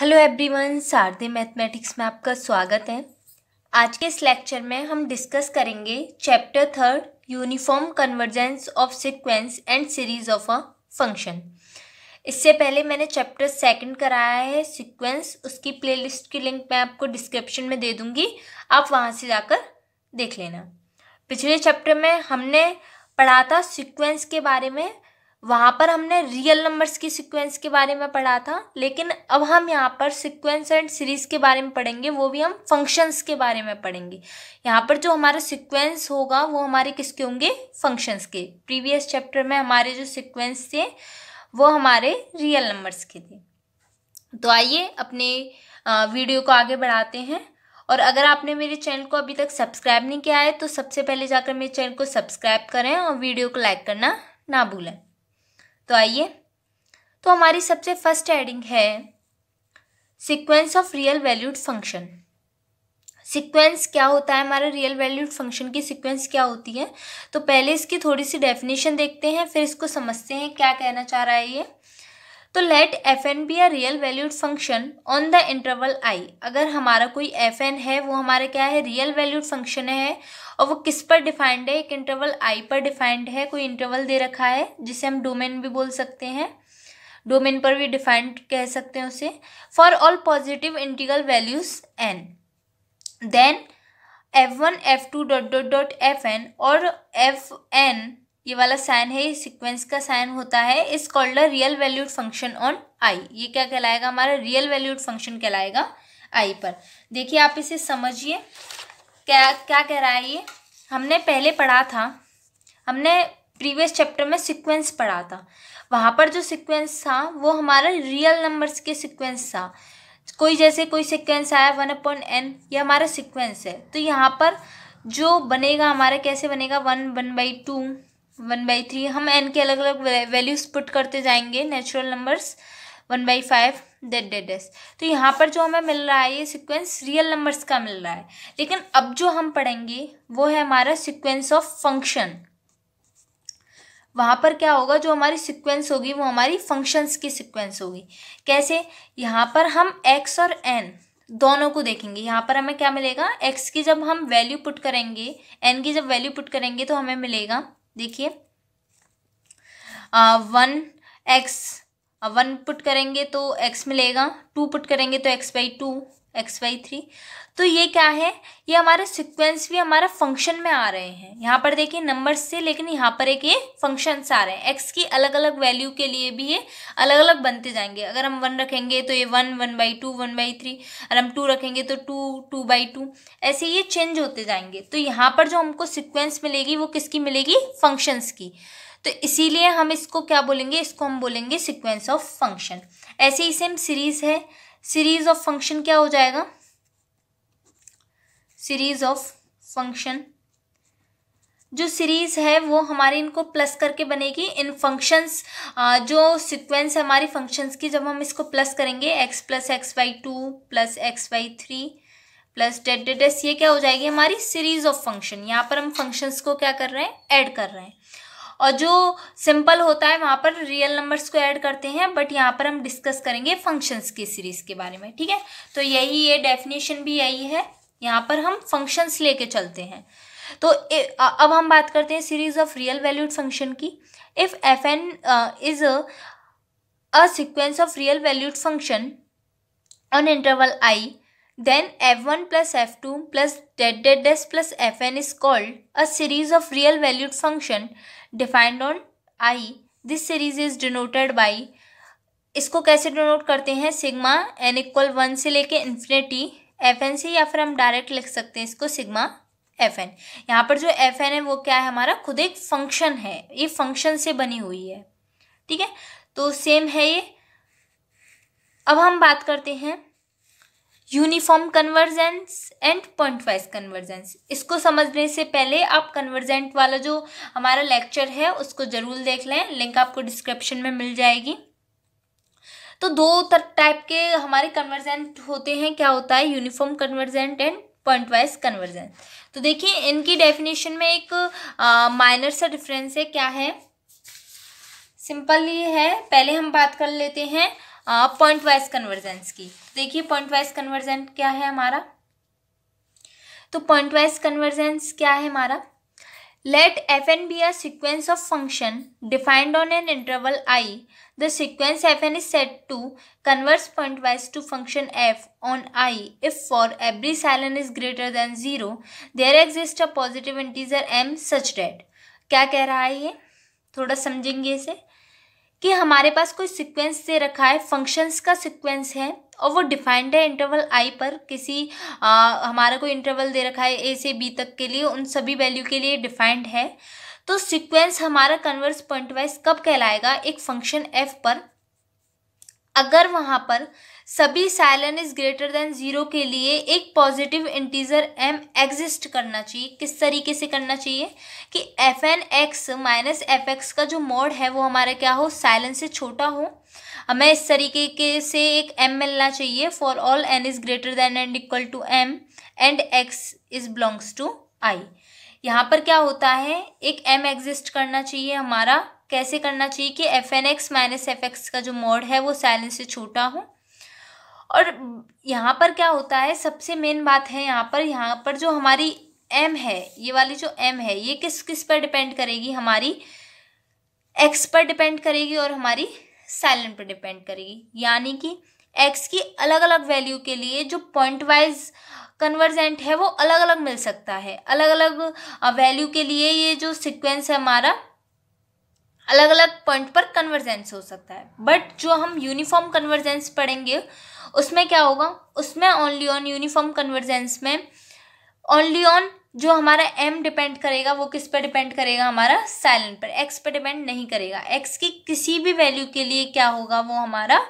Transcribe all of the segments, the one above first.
hello everyone शारदे mathematics में आपका स्वागत है आज के इस लेक्चर में हम डिस्कस करेंगे chapter third uniform convergence of sequence and series of a function इससे पहले मैंने चैप्टर सेकंड कराया है सीक्वेंस उसकी प्लेलिस्ट की लिंक मैं आपको डिस्क्रिप्शन में दे दूंगी आप वहाँ से जाकर देख लेना पिछले चैप्टर में हमने पढ़ा था सिक्वेंस के बारे में वहाँ पर हमने रियल नंबर्स की सीक्वेंस के बारे में पढ़ा था लेकिन अब हम यहाँ पर सीक्वेंस एंड सीरीज़ के बारे में पढ़ेंगे वो भी हम फंक्शंस के बारे में पढ़ेंगे यहाँ पर जो हमारा सीक्वेंस होगा वो हमारे किसके होंगे फंक्शंस के प्रीवियस चैप्टर में हमारे जो सीक्वेंस थे वो हमारे रियल नंबर्स के थे तो आइए अपने वीडियो को आगे बढ़ाते हैं और अगर आपने मेरे चैनल को अभी तक सब्सक्राइब नहीं किया है तो सबसे पहले जाकर मेरे चैनल को सब्सक्राइब करें और वीडियो को लाइक करना ना भूलें तो आइए तो हमारी सबसे फर्स्ट हेडिंग है sequence of real valued function sequence क्या होता है हमारा रियल वैल्यूड फंक्शन की सीक्वेंस क्या होती है तो पहले इसकी थोड़ी सी डेफिनेशन देखते हैं फिर इसको समझते हैं क्या कहना चाह रहा है ये तो let F N be a real valued function on the interval I अगर हमारा कोई एफ एन है वो हमारा क्या है रियल वैल्यूड फंक्शन है और वो किस पर डिफाइंड है एक इंटरवल आई पर डिफाइंड है कोई इंटरवल दे रखा है जिसे हम डोमेन भी बोल सकते हैं डोमेन पर भी डिफाइंड कह सकते हैं उसे for all positive integral values N then F one F two dot dot dot F N और एफ एन ये वाला साइन है ये सिक्वेंस का साइन होता है is called a real valued function on I ये क्या कहलाएगा हमारा रियल वैल्यूड फंक्शन कहलाएगा आई पर देखिए आप इसे समझिए क्या क्या कह रहा है ये हमने पहले पढ़ा था हमने प्रीवियस चैप्टर में सीक्वेंस पढ़ा था वहाँ पर जो सीक्वेंस था वो हमारा रियल नंबर्स के सीक्वेंस था कोई जैसे कोई सीक्वेंस आया वन अपॉइंट एन ये हमारा सीक्वेंस है तो यहाँ पर जो बनेगा हमारा कैसे बनेगा one one by two one by three हम एन के अलग अलग वैल्यूज़ पुट करते जाएंगे natural numbers one by five dot dot S तो यहाँ पर जो हमें मिल रहा है ये सिक्वेंस रियल नंबर्स का मिल रहा है लेकिन अब जो हम पढ़ेंगे वो है हमारा सिक्वेंस ऑफ फंक्शन वहाँ पर क्या होगा जो हमारी सिक्वेंस होगी वो हमारी फंक्शंस की सिक्वेंस होगी कैसे यहाँ पर हम एक्स और एन दोनों को देखेंगे यहाँ पर हमें क्या मिलेगा एक्स की जब हम वैल्यू पुट करेंगे एन की जब वैल्यू पुट करेंगे तो हमें मिलेगा देखिए वन एक्स वन पुट करेंगे तो एक्स मिलेगा टू पुट करेंगे तो X by two X by three तो ये क्या है ये हमारे सिक्वेंस भी हमारा फंक्शन में आ रहे हैं यहाँ पर देखिए नंबर से लेकिन यहाँ पर एक ये फंक्शंस आ रहे हैं एक्स की अलग अलग वैल्यू के लिए भी ये अलग अलग बनते जाएंगे अगर हम वन रखेंगे तो ये one one by two one by three और हम टू रखेंगे तो टू टू बाई टू ऐसे ये चेंज होते जाएंगे तो यहाँ पर जो हमको सिक्वेंस मिलेगी वो किसकी मिलेगी फंक्शंस की तो इसीलिए हम इसको क्या बोलेंगे इसको हम बोलेंगे सिक्वेंस ऑफ फंक्शन ऐसे ही सेम सीरीज है सीरीज ऑफ फंक्शन क्या हो जाएगा सीरीज ऑफ फंक्शन जो सीरीज़ है वो हमारी इनको प्लस करके बनेगी इन फंक्शंस जो सीक्वेंस है हमारी फंक्शंस की जब हम इसको प्लस करेंगे X plus X by two plus X by three plus dot dot S ये क्या हो जाएगी हमारी सीरीज़ ऑफ फंक्शन यहाँ पर हम फंक्शंस को क्या कर रहे हैं ऐड कर रहे हैं और जो सिंपल होता है वहाँ पर रियल नंबर्स को ऐड करते हैं बट यहाँ पर हम डिस्कस करेंगे फंक्शंस की सीरीज़ के बारे में ठीक है तो यही ये डेफिनेशन भी यही है यहाँ पर हम फंक्शंस लेके चलते हैं तो अब हम बात करते हैं series of real valued function की if F N is a sequence of real valued function on interval I then F one plus F two plus dot dot dots plus F N is called a series of real valued function defined on I this series is denoted by इसको कैसे denote करते हैं sigma N equal one से लेके infinity F N से या फिर हम डायरेक्ट लिख सकते हैं इसको सिग्मा एफ एन यहाँ पर जो एफ एन है वो क्या है हमारा खुद एक फंक्शन है ये फंक्शन से बनी हुई है ठीक है तो सेम है ये अब हम बात करते हैं uniform convergence and pointwise convergence इसको समझने से पहले आप कन्वर्जेंट वाला जो हमारा लेक्चर है उसको ज़रूर देख लें लिंक आपको डिस्क्रिप्शन में मिल जाएगी तो दो टाइप के हमारे कन्वर्जेंट होते हैं क्या होता है uniform convergent and pointwise convergence तो देखिए इनकी डेफिनेशन में एक माइनर सा डिफरेंस है क्या है सिंपल ये है पहले हम बात कर लेते हैं पॉइंट वाइज कन्वर्जेंस की देखिए पॉइंट वाइज कन्वर्जेंट क्या है हमारा तो पॉइंट वाइज कन्वर्जेंस क्या है हमारा let F N be a sequence of function defined on an interval I the sequence F N is said to converge pointwise to function F on I if for every epsilon is greater than zero there exist a positive integer M such that क्या कह रहा है ये थोड़ा समझेंगे इसे कि हमारे पास कोई सीक्वेंस दे रखा है फंक्शंस का सीक्वेंस है और वो डिफाइंड है इंटरवल आई पर किसी आ, हमारा कोई इंटरवल दे रखा है ए से बी तक के लिए उन सभी वैल्यू के लिए डिफाइंड है तो सीक्वेंस हमारा कन्वर्स पॉइंट वाइज कब कहलाएगा एक फंक्शन एफ पर अगर वहाँ पर सभी epsilon is greater than zero के लिए एक पॉजिटिव इंटीजर एम एग्जिस्ट करना चाहिए किस तरीके से करना चाहिए कि F N X minus F X का जो मोड है वो हमारा क्या हो साइलन से छोटा हो हमें इस तरीके के से एक एम मिलना चाहिए for all N is greater than and equal to M and X is belongs to I यहाँ पर क्या होता है एक एम एग्जिस्ट करना चाहिए हमारा कैसे करना चाहिए कि F N X minus F X का जो मोड है वो साइलेंस से छोटा हो और यहाँ पर क्या होता है सबसे मेन बात है यहाँ पर यहाँ पर जो हमारी एम है ये वाली जो एम है ये किस किस पर डिपेंड करेगी हमारी एक्स पर डिपेंड करेगी और हमारी साइलेंट पर डिपेंड करेगी यानी कि एक्स की अलग अलग वैल्यू के लिए जो पॉइंट वाइज कन्वर्जेंट है वो अलग अलग मिल सकता है अलग अलग वैल्यू के लिए ये जो सिक्वेंस है हमारा अलग अलग पॉइंट पर कन्वर्जेंस हो सकता है बट जो हम यूनिफॉर्म कन्वर्जेंस पढ़ेंगे उसमें क्या होगा उसमें ओनली ऑन यूनिफॉर्म कन्वर्जेंस में ओनली ऑन जो हमारा एम डिपेंड करेगा वो किस पर डिपेंड करेगा हमारा साइलेंट पर एक्स पर डिपेंड नहीं करेगा एक्स की किसी भी वैल्यू के लिए क्या होगा वो हमारा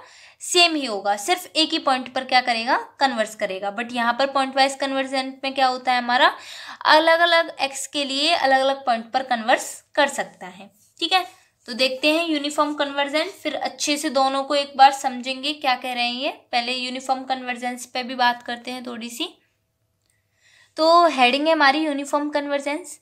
सेम ही होगा सिर्फ एक ही पॉइंट पर क्या करेगा कन्वर्स करेगा बट यहाँ पर पॉइंट वाइज कन्वर्जेंट में क्या होता है हमारा अलग अलग एक्स के लिए अलग अलग पॉइंट पर कन्वर्स कर सकता है ठीक है तो देखते हैं यूनिफॉर्म कन्वर्जेंस फिर अच्छे से दोनों को एक बार समझेंगे क्या कह रहे हैं ये पहले यूनिफॉर्म कन्वर्जेंस पे भी बात करते हैं थोड़ी सी तो हेडिंग है हमारी यूनिफॉर्म कन्वर्जेंस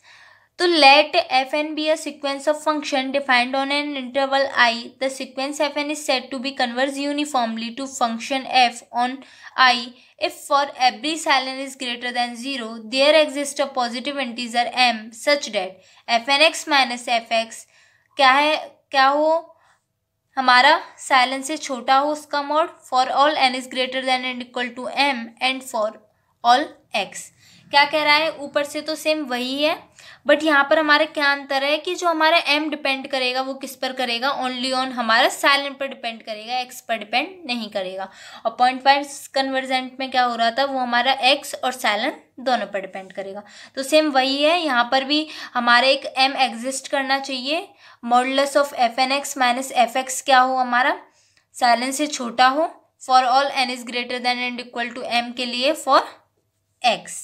तो let F N be a sequence of function defined on an interval I the sequence F N is said to be converge uniformly to function F on I if for every epsilon is greater than zero there exist a positive integer M such that F N X minus F X क्या है क्या हो हमारा epsilon से छोटा हो उसका mod for all N is greater than and equal to M and for all X क्या कह रहा है ऊपर से तो सेम वही है बट यहाँ पर हमारा क्या अंतर है कि जो हमारा एम डिपेंड करेगा वो किस पर करेगा ओनली ऑन on हमारा साइलेंट पर डिपेंड करेगा एक्स पर डिपेंड नहीं करेगा और पॉइंट वाइज कन्वर्जेंट में क्या हो रहा था वो हमारा एक्स और साइलेंट दोनों पर डिपेंड करेगा तो सेम वही है यहाँ पर भी हमारा एक एम एग्जिस्ट करना चाहिए modulus of F N X minus F X क्या हो हमारा साइलेंस से छोटा हो for all N is greater than and equal to M के लिए for X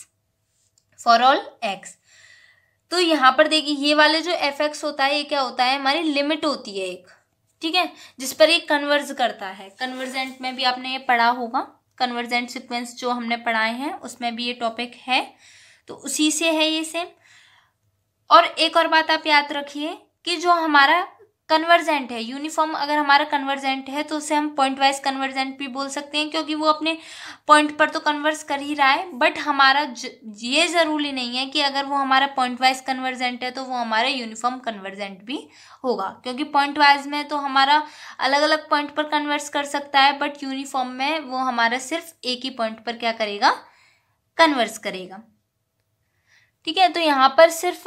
for all X तो यहाँ पर देखिए ये वाले जो एफ एक्स होता है ये क्या होता है हमारी लिमिट होती है एक ठीक है जिस पर ये कन्वर्ज करता है कन्वर्जेंट में भी आपने ये पढ़ा होगा कन्वर्जेंट सिक्वेंस जो हमने पढ़ाए हैं उसमें भी ये टॉपिक है तो उसी से है ये सेम और एक और बात आप याद रखिए कि जो हमारा कन्वर्जेंट है यूनिफॉर्म अगर हमारा कन्वर्जेंट है तो उसे हम पॉइंट वाइज कन्वर्जेंट भी बोल सकते हैं क्योंकि वो अपने पॉइंट पर तो कन्वर्स कर ही रहा है बट हमारा ये ज़रूरी नहीं है कि अगर वो हमारा पॉइंट वाइज कन्वर्जेंट है तो वो हमारा यूनिफॉर्म कन्वर्जेंट भी होगा क्योंकि पॉइंट वाइज में तो हमारा अलग अलग पॉइंट पर कन्वर्स कर सकता है बट यूनिफॉर्म में वो हमारा सिर्फ एक ही पॉइंट पर क्या करेगा कन्वर्स करेगा ठीक है तो यहाँ पर सिर्फ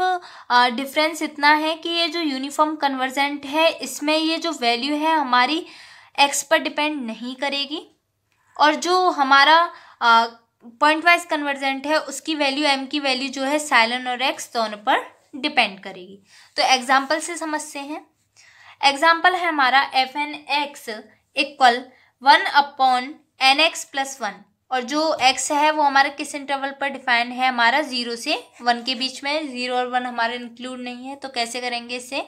डिफरेंस इतना है कि ये जो यूनिफॉर्म कन्वर्जेंट है इसमें ये जो वैल्यू है हमारी एक्स पर डिपेंड नहीं करेगी और जो हमारा पॉइंट वाइज कन्वर्जेंट है उसकी वैल्यू एम की वैल्यू जो है साइलन और एक्स दोनों पर डिपेंड करेगी तो एग्जाम्पल से समझते हैं एग्जाम्पल है हमारा F N X equal one upon N X plus one और जो एक्स है वो हमारा किस इंटरवल पर डिफाइंड है हमारा ज़ीरो से वन के बीच में ज़ीरो और वन हमारा इंक्लूड नहीं है तो कैसे करेंगे इसे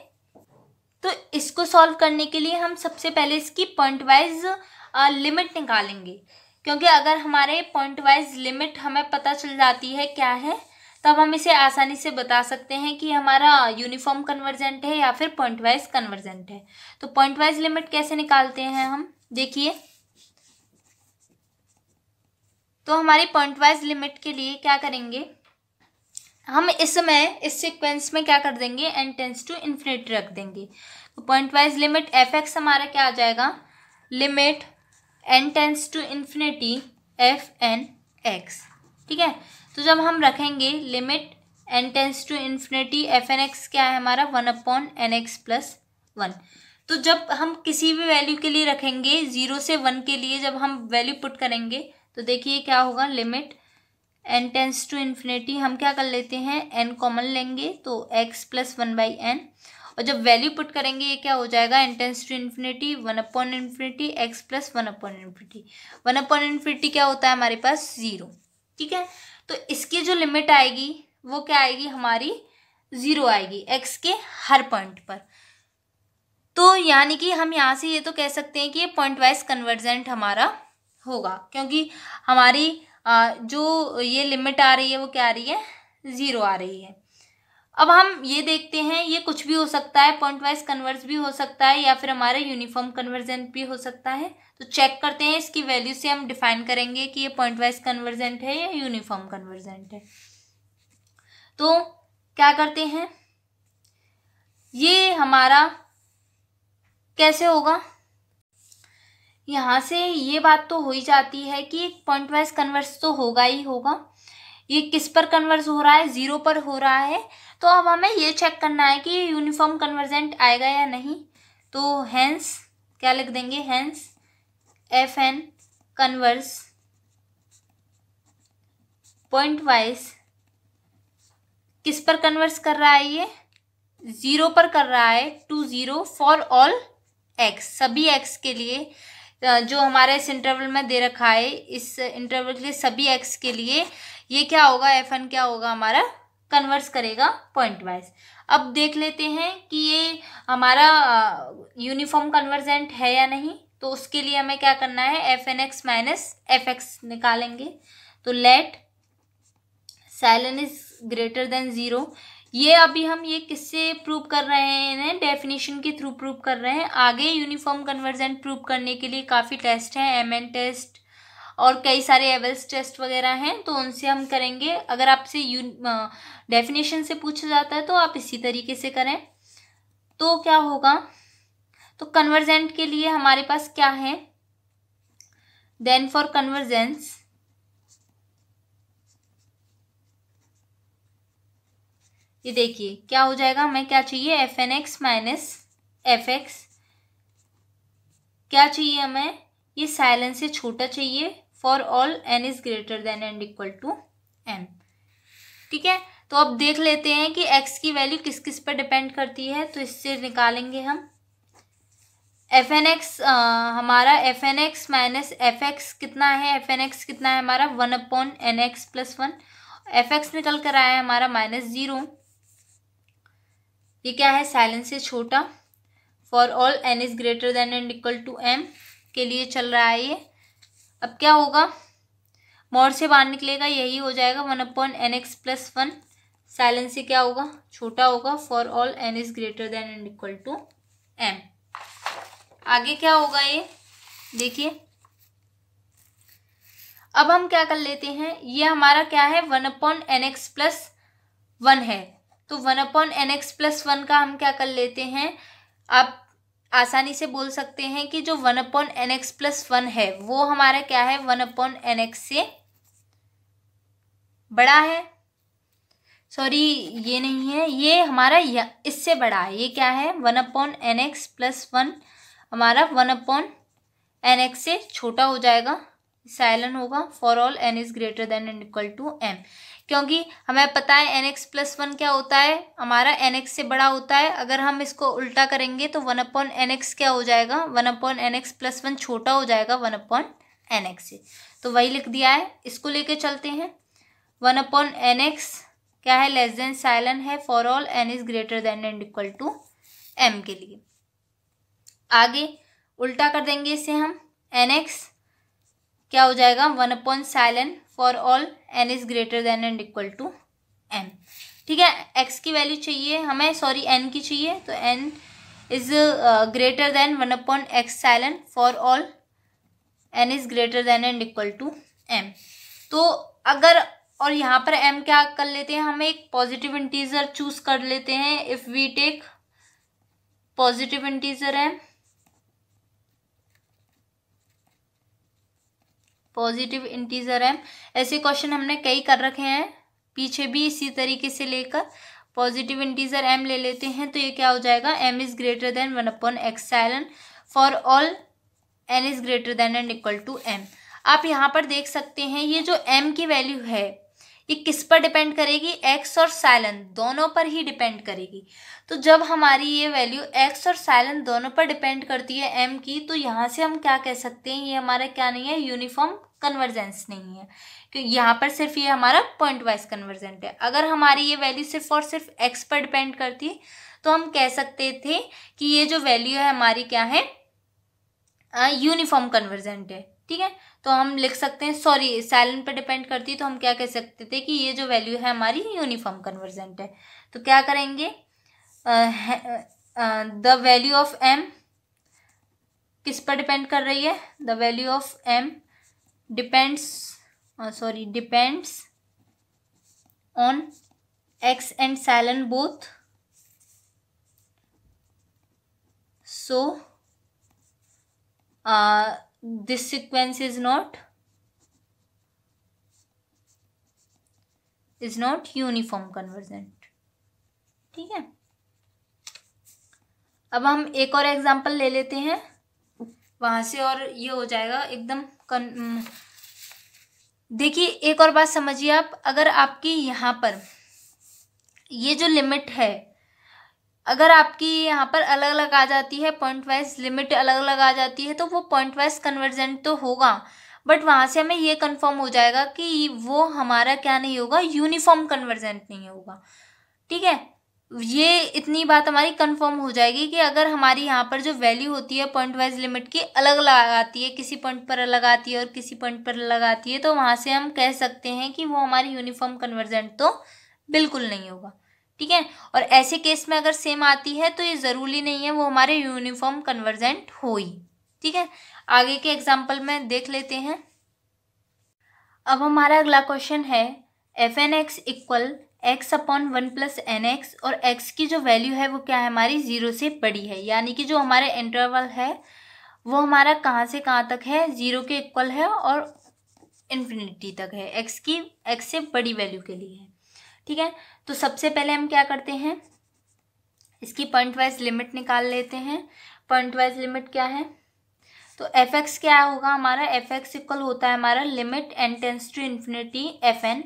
तो इसको सॉल्व करने के लिए हम सबसे पहले इसकी पॉइंट वाइज लिमिट निकालेंगे क्योंकि अगर हमारे पॉइंट वाइज लिमिट हमें पता चल जाती है क्या है तब हम इसे आसानी से बता सकते हैं कि हमारा यूनिफॉर्म कन्वर्जेंट है या फिर पॉइंट वाइज कन्वर्जेंट है तो पॉइंट वाइज लिमिट कैसे निकालते हैं हम देखिए तो हमारी पॉइंट वाइज लिमिट के लिए क्या करेंगे हम इसमें इस सीक्वेंस में क्या कर देंगे एन टेंस टू इन्फिनिट रख देंगे तो pointwise limit F X हमारा क्या आ जाएगा limit N tends to infinity F N X ठीक है तो जब हम रखेंगे limit N tends to infinity F N X क्या है हमारा one upon N X plus one तो जब हम किसी भी वैल्यू के लिए रखेंगे ज़ीरो से वन के लिए जब हम वैल्यू पुट करेंगे तो देखिए क्या होगा limit N tends to infinity हम क्या कर लेते हैं एन कॉमन लेंगे तो X plus one by N और जब वैल्यू पुट करेंगे ये क्या हो जाएगा N tends to infinity one upon infinity X plus one upon infinity one upon infinity क्या होता है हमारे पास ज़ीरो ठीक है तो इसकी जो लिमिट आएगी वो क्या आएगी हमारी ज़ीरो आएगी एक्स के हर पॉइंट पर तो यानी कि हम यहाँ से ये तो कह सकते हैं कि ये पॉइंट वाइज कन्वर्जेंट हमारा होगा क्योंकि हमारी जो ये लिमिट आ रही है वो क्या आ रही है ज़ीरो आ रही है अब हम ये देखते हैं ये कुछ भी हो सकता है पॉइंट वाइज कन्वर्स भी हो सकता है या फिर हमारे यूनिफॉर्म कन्वर्जेंट भी हो सकता है तो चेक करते हैं इसकी वैल्यू से हम डिफाइन करेंगे कि ये पॉइंट वाइज कन्वर्जेंट है या यूनिफॉर्म कन्वर्जेंट है तो क्या करते हैं ये हमारा कैसे होगा यहाँ से ये बात तो हो ही जाती है कि पॉइंट वाइज कन्वर्स तो होगा ही होगा ये किस पर कन्वर्स हो रहा है ज़ीरो पर हो रहा है तो अब हमें ये चेक करना है कि यूनिफॉर्म कन्वर्जेंट आएगा या नहीं तो हैंस क्या लिख देंगे hence F N converse pointwise किस पर कन्वर्स कर रहा है ये ज़ीरो पर कर रहा है to zero for all X सभी एक्स के लिए जो हमारे इस इंटरवल में दे रखा है इस इंटरवल के लिए सभी एक्स के लिए ये क्या होगा एफ एन क्या होगा हमारा कन्वर्स करेगा पॉइंट वाइज अब देख लेते हैं कि ये हमारा यूनिफॉर्म कन्वर्जेंट है या नहीं तो उसके लिए हमें क्या करना है F N X minus F X निकालेंगे तो let epsilon is greater than zero ये अभी हम ये किससे प्रूव कर रहे हैं डेफिनेशन के थ्रू प्रूव कर रहे हैं आगे यूनिफॉर्म कन्वर्जन प्रूव करने के लिए काफ़ी टेस्ट हैं एम एन टेस्ट और कई सारे एवल्स टेस्ट वगैरह हैं तो उनसे हम करेंगे अगर आपसे यू डेफिनेशन से पूछा जाता है तो आप इसी तरीके से करें तो क्या होगा तो कन्वर्जेंट के लिए हमारे पास क्या है देन फॉर कन्वर्जेंस ये देखिए क्या हो जाएगा हमें क्या चाहिए F N X minus F X क्या चाहिए हमें ये साइलेंस से छोटा चाहिए for all N is greater than and equal to N ठीक है तो अब देख लेते हैं कि एक्स की वैल्यू किस किस पर डिपेंड करती है तो इससे निकालेंगे हम एफ एन एक्स हमारा F N X minus F X कितना है एफ एन एक्स कितना है हमारा one upon N X plus one F X निकल कर आया है हमारा माइनस ज़ीरो ये क्या है साइलेंस से छोटा for all N is greater than and equal to M के लिए चल रहा है ये अब क्या होगा मोर से बाहर निकलेगा यही हो जाएगा one upon N X plus one epsilon से क्या होगा छोटा होगा for all N is greater than and equal to M आगे क्या होगा ये देखिए अब हम क्या कर लेते हैं ये हमारा क्या है one upon N X plus one है तो one upon N X plus one का हम क्या कर लेते हैं आप आसानी से बोल सकते हैं कि जो one upon N X plus one है वो हमारा क्या है वन अपॉन एन एक्स से बड़ा है सॉरी ये नहीं है ये हमारा इससे बड़ा है ये क्या है one upon N X plus one हमारा वन अपॉन एन एक्स से छोटा हो जाएगा साइलन होगा for all N is greater than and equal to M क्योंकि हमें पता है एन एक्स प्लस वन क्या होता है हमारा एन एक्स से बड़ा होता है अगर हम इसको उल्टा करेंगे तो वन अपॉन एन एक्स क्या हो जाएगा one upon N X plus one छोटा हो जाएगा वन अपॉन एन एक्स से तो वही लिख दिया है इसको लेके चलते हैं वन अपॉन एन एक्स क्या है लेस देन साइलन है for all N is greater than and equal to M के लिए आगे उल्टा कर देंगे इसे हम एन एक्स क्या हो जाएगा one upon epsilon for all N is greater than and equal to N ठीक है एक्स की वैल्यू चाहिए हमें सॉरी एन की चाहिए तो N is greater than one upon X epsilon for all N is greater than and equal to M तो अगर और यहाँ पर एम क्या कर लेते हैं हम एक पॉजिटिव इंटीजर चूज कर लेते हैं if we take positive integer M positive integer है ऐसे क्वेश्चन हमने कई कर रखे हैं पीछे भी इसी तरीके से लेकर पॉजिटिव इंटीजर एम ले लेते हैं तो ये क्या हो जाएगा M is greater than one upon X epsilon for all N is greater than and equal to M आप यहाँ पर देख सकते हैं ये जो एम की वैल्यू है ये किस पर डिपेंड करेगी एक्स और साइलन दोनों पर ही डिपेंड करेगी तो जब हमारी ये वैल्यू एक्स और साइलन दोनों पर डिपेंड करती है एम की तो यहाँ से हम क्या कह सकते हैं ये हमारा क्या नहीं है यूनिफॉर्म कन्वर्जेंस नहीं है क्योंकि यहाँ पर सिर्फ ये हमारा पॉइंट वाइज कन्वर्जेंट है अगर हमारी ये वैल्यू सिर्फ और सिर्फ एक्स पर डिपेंड करती तो हम कह सकते थे कि ये जो वैल्यू है हमारी क्या है यूनिफॉर्म कन्वर्जेंट है ठीक है तो हम लिख सकते हैं सॉरी साइलेंट पे डिपेंड करती है तो हम क्या कह सकते थे कि ये जो वैल्यू है हमारी यूनिफॉर्म कन्वर्जेंट है तो क्या करेंगे द वैल्यू ऑफ एम किस पर डिपेंड कर रही है the value of M depends sorry depends on X and epsilon both so this sequence is not is not uniform convergent ठीक है अब हम एक और एग्जाम्पल ले लेते हैं वहां से और ये हो जाएगा एकदम देखिए एक और बात समझिए आप अगर आपकी यहाँ पर ये जो लिमिट है अगर आपकी यहाँ पर अलग अलग आ जाती है पॉइंट वाइज लिमिट अलग अलग आ जाती है तो वो पॉइंट वाइज कन्वर्जेंट तो होगा बट वहाँ से हमें ये कन्फर्म हो जाएगा कि वो हमारा क्या नहीं होगा यूनिफॉर्म कन्वर्जेंट नहीं होगा ठीक है ये इतनी बात हमारी कन्फर्म हो जाएगी कि अगर हमारी यहाँ पर जो वैल्यू होती है पॉइंट वाइज लिमिट की अलग अलग आती है किसी पॉइंट पर अलग आती है और किसी पॉइंट पर अलग आती है तो वहाँ से हम कह सकते हैं कि वो हमारी यूनिफॉर्म कन्वर्जेंट तो बिल्कुल नहीं होगा ठीक है और ऐसे केस में अगर सेम आती है तो ये ज़रूरी नहीं है वो हमारे यूनिफॉर्म कन्वर्जेंट हो ही ठीक है आगे के एग्जाम्पल में देख लेते हैं अब हमारा अगला क्वेश्चन है F N X equal X upon one plus N X और एक्स की जो वैल्यू है वो क्या है हमारी ज़ीरो से बड़ी है यानी कि जो हमारे इंटरवल है वो हमारा कहाँ से कहाँ तक है ज़ीरो के इक्वल है और इन्फिनिटी तक है एक्स की एक्स से बड़ी वैल्यू के लिए है ठीक है तो सबसे पहले हम क्या करते हैं इसकी पॉइंट वाइज लिमिट निकाल लेते हैं पॉइंट वाइज लिमिट क्या है तो एफ एक्स क्या होगा हमारा एफ एक्स इक्वल होता है हमारा limit N tends to infinity F N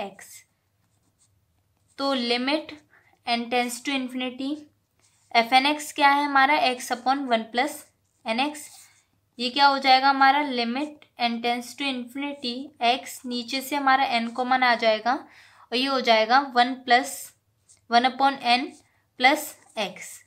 X तो limit N tends to infinity F N X क्या है हमारा X upon one plus N X ये क्या हो जाएगा हमारा limit N tends to infinity X नीचे से हमारा एन कॉमन आ जाएगा और ये हो जाएगा one plus one upon N plus X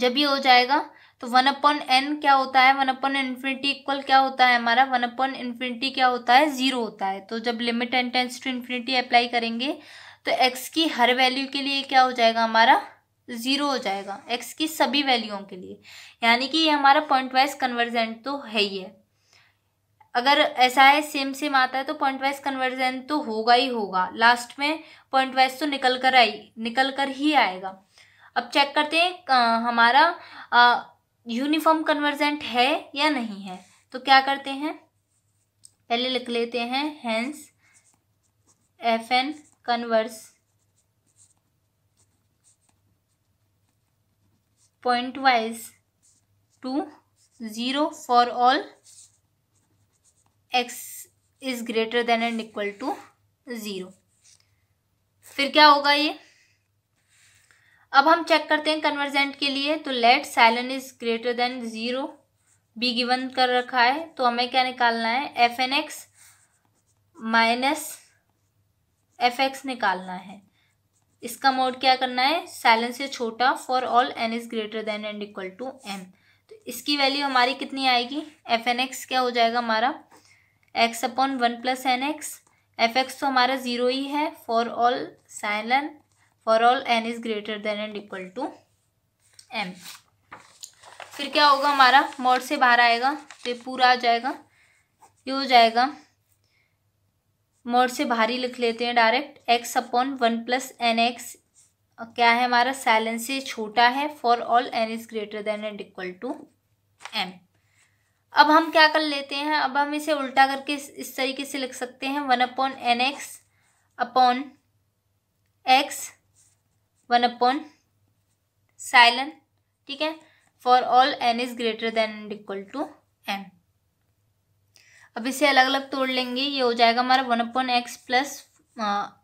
जब ये हो जाएगा तो वन अपॉन एन क्या होता है वन अपॉन इन्फिनिटी इक्वल क्या होता है हमारा वन अपॉन इन्फिनिटी क्या होता है जीरो होता है तो जब limit N tends to infinity apply करेंगे तो एक्स की हर वैल्यू के लिए क्या हो जाएगा हमारा ज़ीरो हो जाएगा एक्स की सभी वैल्यूओं के लिए यानी कि ये हमारा पॉइंट वाइज कन्वर्जेंट तो है ही है अगर ऐसा है सेम सेम आता है तो पॉइंट वाइज कन्वर्जन तो होगा ही होगा लास्ट में पॉइंट वाइज तो निकल कर आई निकल कर ही आएगा अब चेक करते हैं आ, हमारा यूनिफॉर्म कन्वर्जेंट है या नहीं है तो क्या करते हैं पहले लिख लेते हैं hence F N converse pointwise to zero for all X is greater than and equal to zero फिर क्या होगा ये अब हम चेक करते हैं कन्वर्जेंट के लिए तो let epsilon is greater than zero be given कर रखा है तो हमें क्या निकालना है F N X minus F X निकालना है इसका मोड क्या करना है साइलेंस से छोटा for all N is greater than and equal to M तो इसकी वैल्यू हमारी कितनी आएगी एफ एन एक्स क्या हो जाएगा हमारा X upon one plus N X F X तो हमारा ज़ीरो ही है for all epsilon N for all N is greater than and equal to M फिर क्या होगा हमारा मोड से बाहर आएगा तो ये पूरा आ जाएगा ये हो जाएगा मोड से बाहर ही लिख लेते हैं direct X upon one plus N X क्या है हमारा साइलेंस से छोटा है for all N is greater than and equal to M अब हम क्या कर लेते हैं अब हम इसे उल्टा करके इस, तरीके से लिख सकते हैं one upon N X upon X one upon epsilon ठीक है for all N is greater than and equal to M अब इसे अलग अलग तोड़ लेंगे ये हो जाएगा हमारा one upon X plus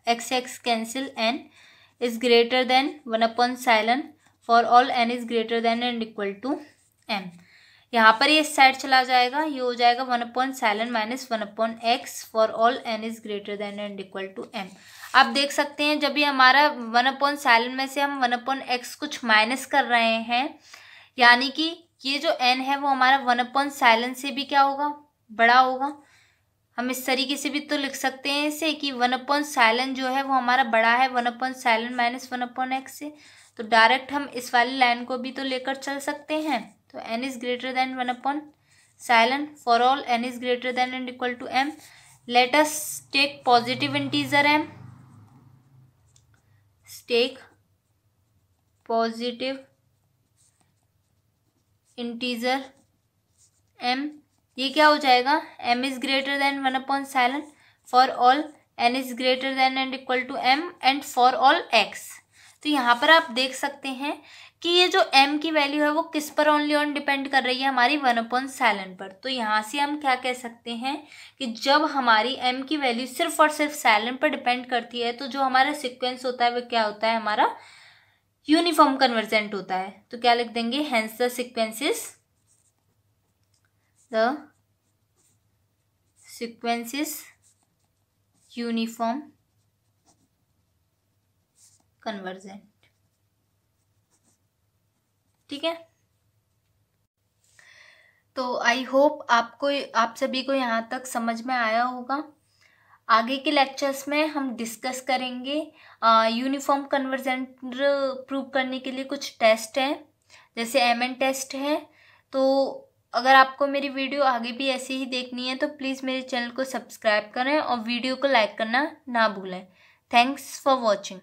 X X cancel N is greater than one upon epsilon for all N is greater than and equal to M यहाँ पर ये साइड चला जाएगा ये हो जाएगा one upon epsilon minus one upon X for all N is greater than and equal to M आप देख सकते हैं जब ये हमारा वन अपॉइंट सेवन में से हम वन अपॉइंट एक्स कुछ माइनस कर रहे हैं यानी कि ये जो एन है वो हमारा वन अपॉइंट सेवन से भी क्या होगा बड़ा होगा हम इस तरीके से भी तो लिख सकते हैं इसे कि वन अपॉइंट साइलन जो है वो हमारा बड़ा है one upon epsilon minus one upon X से तो डायरेक्ट हम इस वाली लाइन को भी तो लेकर चल सकते हैं तो N is greater than one upon epsilon for all N is greater than and equal to M let us take positive integer M stake positive integer M ये क्या हो जाएगा M is greater than one upon epsilon for all N is greater than and equal to M and for all X तो यहाँ पर आप देख सकते हैं कि ये जो m की वैल्यू है वो किस पर ओनली ऑन डिपेंड कर रही है हमारी वन अपॉन सैलन पर तो यहाँ से हम क्या कह सकते हैं कि जब हमारी m की वैल्यू सिर्फ और सिर्फ सैलन पर डिपेंड करती है तो जो हमारा सिक्वेंस होता है वो क्या होता है हमारा यूनिफॉर्म कन्वर्जेंट होता है तो क्या लिख देंगे hence the sequences the sequences uniform convergent ठीक है तो आई होप आपको आप सभी को यहाँ तक समझ में आया होगा आगे के लेक्चर्स में हम डिस्कस करेंगे यूनिफॉर्म कन्वर्जेंट प्रूव करने के लिए कुछ टेस्ट हैं जैसे एम एन टेस्ट है तो अगर आपको मेरी वीडियो आगे भी ऐसे ही देखनी है तो प्लीज़ मेरे चैनल को सब्सक्राइब करें और वीडियो को लाइक करना ना भूलें थैंक्स फॉर वॉचिंग